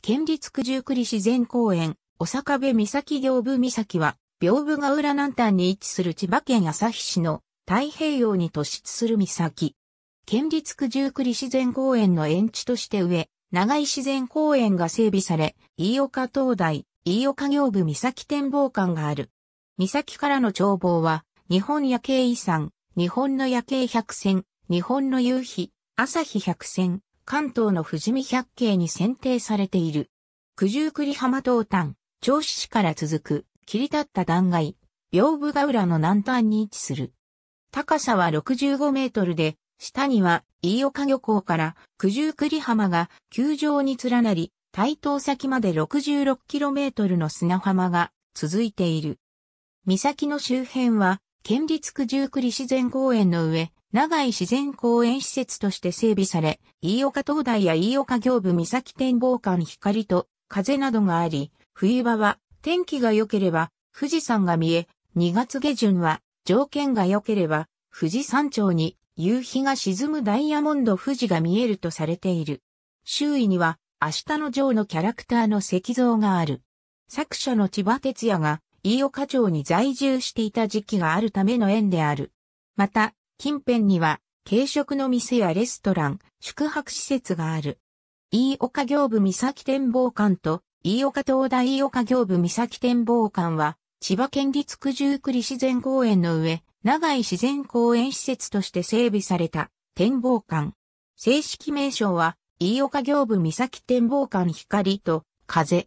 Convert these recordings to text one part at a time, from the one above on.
県立九十九里自然公園、お坂部岬行部岬は、屏風ヶ浦南端に位置する千葉県旭市の太平洋に突出する岬。県立九十九里自然公園の園地として上、長井自然公園が整備され、飯岡灯台、飯岡行部岬展望館がある。岬からの眺望は、日本夜景遺産、日本の夜景百選、日本の夕日、朝日百選、関東の富士見百景に選定されている。九十九里浜東端、銚子市から続く、切り立った断崖、屏風ヶ浦の南端に位置する。高さは65メートルで、下には飯岡漁港から九十九里浜が球場に連なり、台東先まで6 6トルの砂浜が続いている。岬の周辺は、県立九十九里自然公園の上、長井自然公園施設として整備され、飯岡灯台や飯岡行部岬展望館光と風などがあり、冬場は天気が良ければ富士山が見え、2月下旬は条件が良ければ富士山頂に夕日が沈むダイヤモンド富士が見えるとされている。周囲には明日の城のキャラクターの石像がある。作者の千葉哲也が飯岡町に在住していた時期があるための縁である。また、近辺には、軽食の店やレストラン、宿泊施設がある。飯岡行部岬展望館と、飯岡東大飯岡行部岬展望館は、千葉県立九十九里自然公園の上、長井自然公園施設として整備された展望館。正式名称は、飯岡行部岬展望館光と風。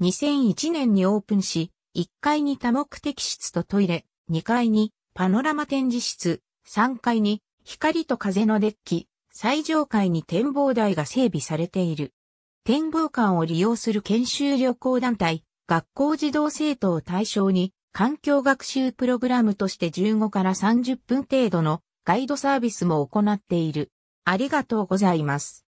2001年にオープンし、1階に多目的室とトイレ、2階にパノラマ展示室、3階に光と風のデッキ、最上階に展望台が整備されている。展望館を利用する研修旅行団体、学校児童生徒を対象に、環境学習プログラムとして15から30分程度のガイドサービスも行っている。ありがとうございます。